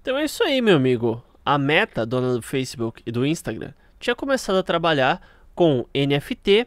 Então é isso aí, meu amigo. A Meta, dona do Facebook e do Instagram, tinha começado a trabalhar com NFT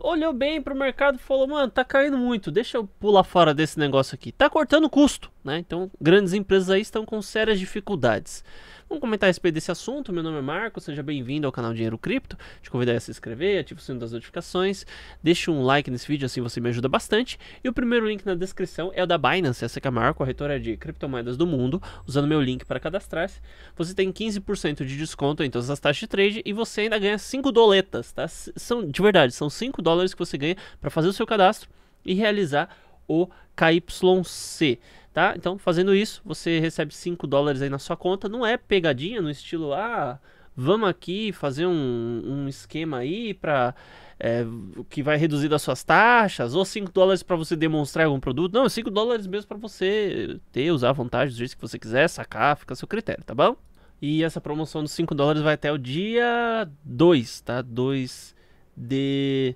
olhou bem para o mercado e falou: mano, tá caindo muito, deixa eu pular fora desse negócio aqui. Tá cortando custo, né? Então, grandes empresas aí estão com sérias dificuldades. Vamos comentar a respeito desse assunto. Meu nome é Marco, seja bem-vindo ao canal Dinheiro Cripto. Te convido a se inscrever, ativa o sino das notificações, deixa um like nesse vídeo, assim você me ajuda bastante. E o primeiro link na descrição é o da Binance, essa que é a maior corretora de criptomoedas do mundo. Usando meu link para cadastrar-se, você tem 15% de desconto em todas as taxas de trade e você ainda ganha 5 doletas, tá? São, de verdade, são 5 doletas dólares que você ganha para fazer o seu cadastro e realizar o KYC, tá? Então, fazendo isso, você recebe 5 dólares aí na sua conta. Não é pegadinha no estilo, ah, vamos aqui fazer um, um esquema aí para é, eh, que vai reduzir as suas taxas, ou 5 dólares para você demonstrar algum produto. Não, 5 dólares mesmo para você ter, usar a vontade do jeito que você quiser, sacar, fica a seu critério, tá bom? E essa promoção dos 5 dólares vai até o dia 2, tá? 2 de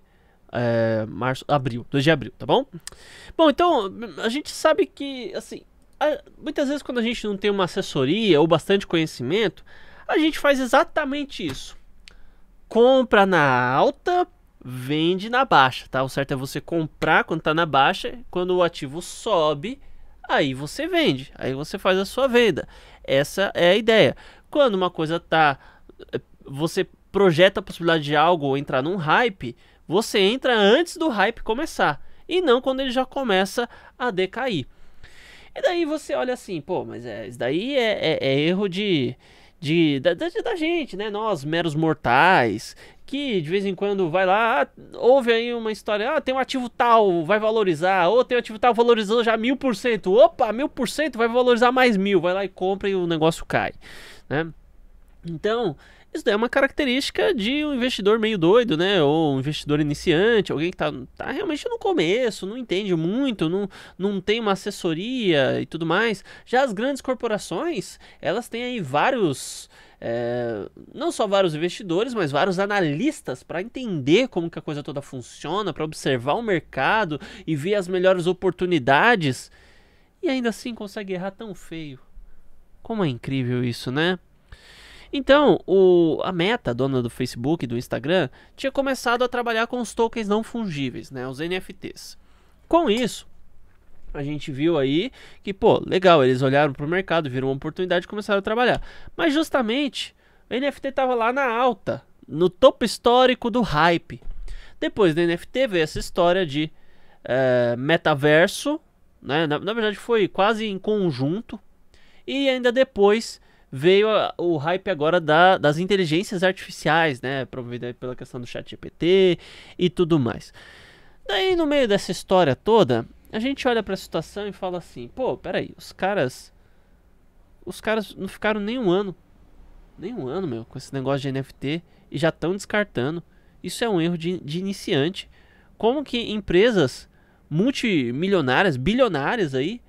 é, março, abril, 2 de abril, tá bom? Bom, então a gente sabe que, assim, a, muitas vezes quando a gente não tem uma assessoria ou bastante conhecimento, a gente faz exatamente isso. Compra na alta, vende na baixa, tá? O certo é você comprar quando tá na baixa, quando o ativo sobe, aí você vende, aí você faz a sua venda. Essa é a ideia. Quando uma coisa tá é, você projeta a possibilidade de algo entrar num hype, você entra antes do hype começar e não quando ele já começa a decair. E daí você olha assim, pô, mas é, isso daí é, é, é erro de, de da, da, da, gente, né? Nós, meros mortais, que de vez em quando vai lá, ah, ouve aí uma história, ah, tem um ativo tal, vai valorizar, ou tem um ativo tal, valorizou já mil por cento, opa, mil por cento, vai valorizar mais mil, vai lá e compra e o negócio cai, né? Então, isso é uma característica de um investidor meio doido, né? Ou um investidor iniciante, alguém que está tá realmente no começo, não entende muito, não, não tem uma assessoria e tudo mais. Já as grandes corporações, elas têm aí vários. É, não só vários investidores, mas vários analistas para entender como que a coisa toda funciona, para observar o mercado e ver as melhores oportunidades. E ainda assim consegue errar tão feio. Como é incrível isso, né? Então, o, a Meta, dona do Facebook e do Instagram, tinha começado a trabalhar com os tokens não fungíveis, né, os NFTs. Com isso, a gente viu aí que, pô, legal, eles olharam para o mercado, viram uma oportunidade e começaram a trabalhar. Mas justamente, o NFT estava lá na alta, no topo histórico do hype. Depois do NFT veio essa história de é, metaverso, né? Na, na verdade foi quase em conjunto. E ainda depois veio o hype agora da, das inteligências artificiais, né? Provida pela questão do chat GPT e tudo mais. Daí, no meio dessa história toda, a gente olha para a situação e fala assim: pô, peraí, os caras. Os caras não ficaram nem um ano. Nem um ano, meu, com esse negócio de NFT e já estão descartando. Isso é um erro de, de iniciante. Como que empresas multimilionárias, bilionárias aí,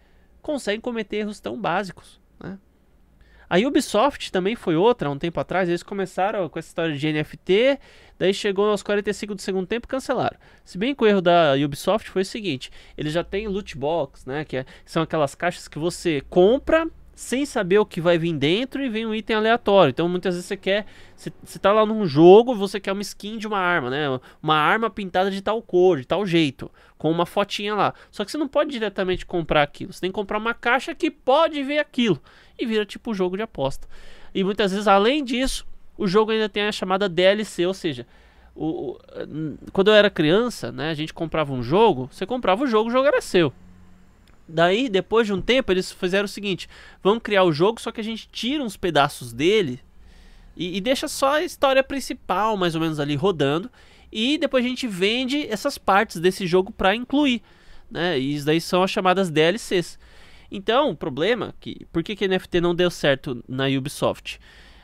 conseguem cometer erros tão básicos? Né? A Ubisoft também foi outra, há um tempo atrás, eles começaram com essa história de NFT, daí chegou aos 45 do segundo tempo e cancelaram. Se bem que o erro da Ubisoft foi o seguinte, eles já têm loot box, né, que é, são aquelas caixas que você compra sem saber o que vai vir dentro e vem um item aleatório. Então muitas vezes você quer, você, você tá lá num jogo, você quer uma skin de uma arma, né? Uma arma pintada de tal cor, de tal jeito, com uma fotinha lá. Só que você não pode diretamente comprar aquilo, você tem que comprar uma caixa que pode ver aquilo e vira tipo jogo de aposta. E muitas vezes além disso, o jogo ainda tem a chamada DLC, ou seja, o, o, quando eu era criança, né, a gente comprava um jogo, você comprava o jogo, o jogo era seu. Daí, depois de um tempo, eles fizeram o seguinte: vamos criar o jogo, só que a gente tira uns pedaços dele e, e deixa só a história principal, mais ou menos, ali rodando. E depois a gente vende essas partes desse jogo para incluir. Né? E isso daí são as chamadas DLCs. Então, o problema é que por que, que NFT não deu certo na Ubisoft,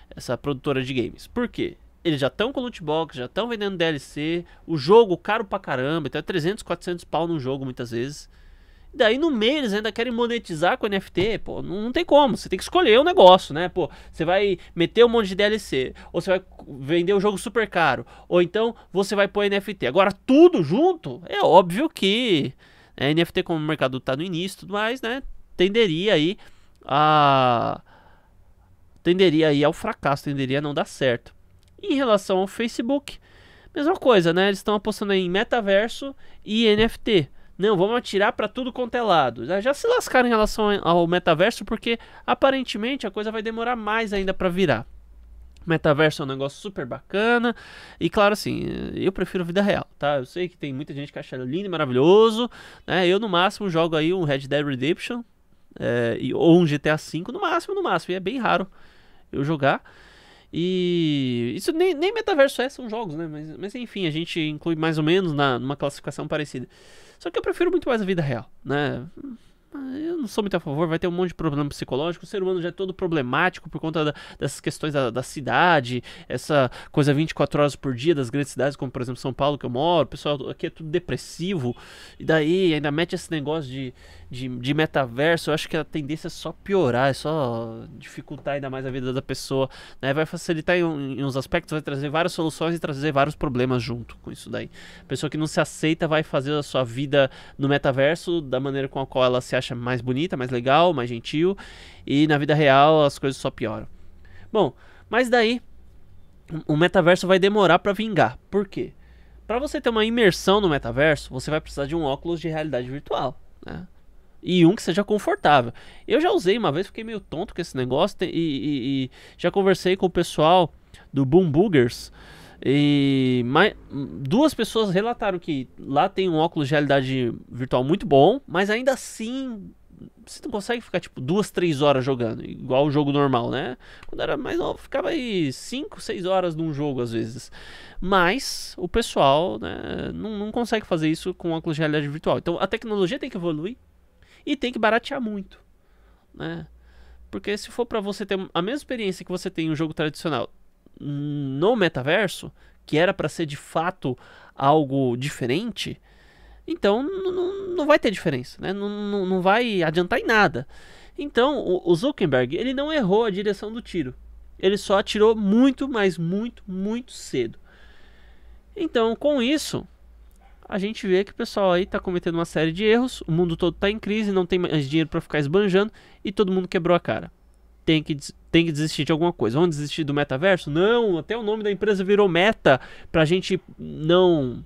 essa produtora de games? Por quê? Eles já estão com loot box, já estão vendendo DLC, o jogo caro pra caramba, então é 300, 400 pau num jogo muitas vezes. Daí no meio eles ainda querem monetizar com NFT, pô, não, não tem como, você tem que escolher o um negócio, né? Pô, você vai meter um monte de DLC, ou você vai vender o um jogo super caro, ou então você vai pôr NFT. Agora tudo junto, é óbvio que né, NFT como o mercado tá no início, tudo mais, né, tenderia aí a tenderia aí ao fracasso, tenderia a não dar certo. Em relação ao Facebook, mesma coisa, né? Eles estão apostando em metaverso e NFT. Não, vamos atirar para tudo quanto é lado. Já se lascaram em relação ao metaverso, porque aparentemente a coisa vai demorar mais ainda para virar. Metaverso é um negócio super bacana. E claro, assim, eu prefiro vida real, tá? Eu sei que tem muita gente que acha lindo e maravilhoso. Né? Eu, no máximo, jogo aí um Red Dead Redemption é, ou um GTA V, no máximo, no máximo. E é bem raro eu jogar. E isso nem, nem metaverso é, são jogos, né? Mas, mas enfim, a gente inclui mais ou menos na, numa classificação parecida. Só que eu prefiro muito mais a vida real, né? Ah, eu não sou muito a favor, vai ter um monte de problema psicológico. O ser humano já é todo problemático por conta da, dessas questões da, da, cidade, essa coisa 24 horas por dia das grandes cidades, como por exemplo São Paulo, que eu moro. O pessoal aqui é tudo depressivo, e daí ainda mete esse negócio de, de, de metaverso. Eu acho que a tendência é só piorar, é só dificultar ainda mais a vida da pessoa. Né? Vai facilitar em, em uns aspectos, vai trazer várias soluções e trazer vários problemas junto com isso daí. A pessoa que não se aceita vai fazer a sua vida no metaverso da maneira com a qual ela se acha mais bonita, mais legal, mais gentil, e na vida real as coisas só pioram. Bom, mas daí o metaverso vai demorar para vingar. Por quê? Para você ter uma imersão no metaverso, você vai precisar de um óculos de realidade virtual, né? E um que seja confortável. Eu já usei uma vez, fiquei meio tonto com esse negócio e, e, e já conversei com o pessoal do Boom Boogers e mais, duas pessoas relataram que lá tem um óculos de realidade virtual muito bom, mas ainda assim você não consegue ficar tipo duas, três horas jogando, igual o jogo normal, né? Quando era mais novo, ficava aí cinco, seis horas num jogo às vezes. Mas o pessoal né, não, não consegue fazer isso com óculos de realidade virtual. Então a tecnologia tem que evoluir e tem que baratear muito, né? Porque se for para você ter a mesma experiência que você tem em um jogo tradicional no metaverso, que era para ser de fato algo diferente, então não vai ter diferença, né? Não, vai adiantar em nada. Então o, o Zuckerberg ele não errou a direção do tiro, ele só atirou muito, mas muito, muito cedo. Então com isso a gente vê que o pessoal aí está cometendo uma série de erros, o mundo todo está em crise, não tem mais dinheiro para ficar esbanjando e todo mundo quebrou a cara tem que, tem que desistir de alguma coisa. Vamos desistir do metaverso? Não, até o nome da empresa virou meta pra gente não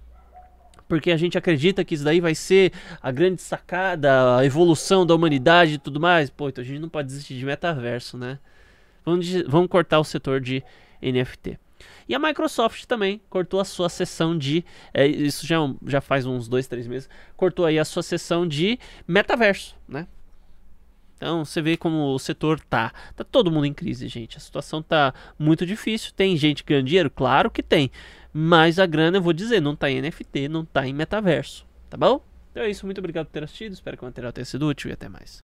porque a gente acredita que isso daí vai ser a grande sacada, a evolução da humanidade e tudo mais. Pô, então a gente não pode desistir de metaverso, né? Vamos, vamos cortar o setor de NFT. E a Microsoft também cortou a sua sessão de. É, isso já, é já faz uns dois, três meses. Cortou aí a sua sessão de metaverso, né? Então você vê como o setor tá. Tá todo mundo em crise, gente. A situação tá muito difícil. Tem gente ganhando dinheiro? Claro que tem. Mas a grana, eu vou dizer, não tá em NFT, não tá em metaverso. Tá bom? Então é isso. Muito obrigado por ter assistido. Espero que o material tenha sido útil e até mais.